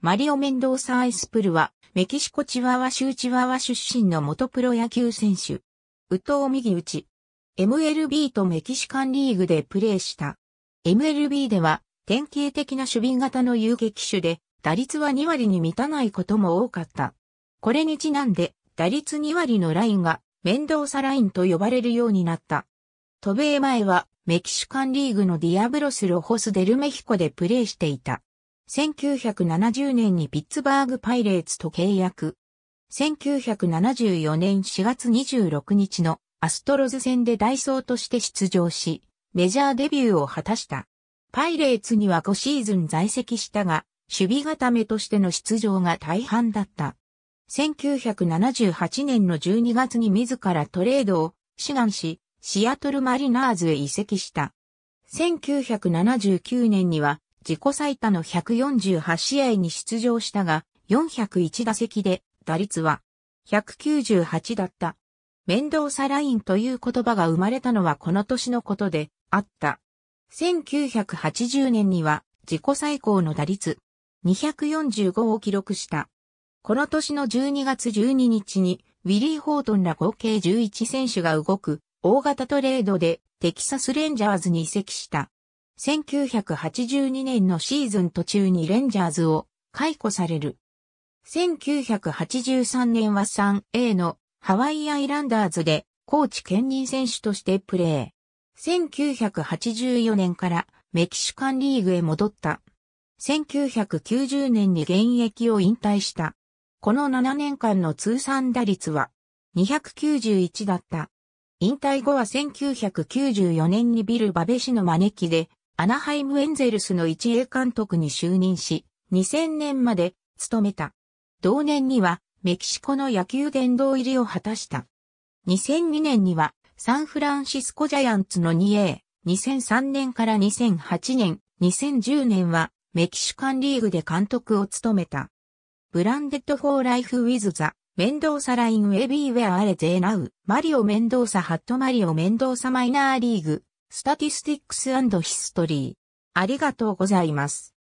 マリオ・メンドーサ・アイスプルは、メキシコチワワ州チワワ出身の元プロ野球選手。ウトウ右打ち。MLB とメキシカンリーグでプレーした。MLB では、典型的な守備型の遊撃手で、打率は2割に満たないことも多かった。これにちなんで、打率2割のラインが、メンドーサラインと呼ばれるようになった。渡米前は、メキシカンリーグのディアブロス・ロホス・デルメヒコでプレーしていた。1970年にピッツバーグパイレーツと契約。1974年4月26日のアストロズ戦でダイソーとして出場し、メジャーデビューを果たした。パイレーツには5シーズン在籍したが、守備固めとしての出場が大半だった。1978年の12月に自らトレードを志願し、シアトルマリナーズへ移籍した。1979年には自己最多の148試合に出場したが、401打席で、打率は198だった。面倒さラインという言葉が生まれたのはこの年のことであった。1980年には自己最高の打率245を記録した。この年の12月12日にウィリー・ホートンら合計11選手が動く大型トレードでテキサス・レンジャーズに移籍した。1982年のシーズン途中にレンジャーズを解雇される。1983年は 3A のハワイアイランダーズでコーチ兼任選手としてプレー。1984年からメキシカンリーグへ戻った。1990年に現役を引退した。この7年間の通算打率は291だった。引退後は1994年にビル・バベ氏の招きでアナハイム・エンゼルスの一栄監督に就任し、2000年まで務めた。同年にはメキシコの野球殿堂入りを果たした。2002年にはサンフランシスコジャイアンツの 2A、2003年から2008年、2010年はメキシカンリーグで監督を務めた。ブランデッド・フォー・ライフ・ウィズ・ザ・メンドーサ・ライン・ウェビー・ウェア・アレ・ゼー・ナウ、マリオ・メンドーサ・ハット・マリオ・メンドーサ・マイナーリーグ、スタティスティックスヒストリー。ありがとうございます。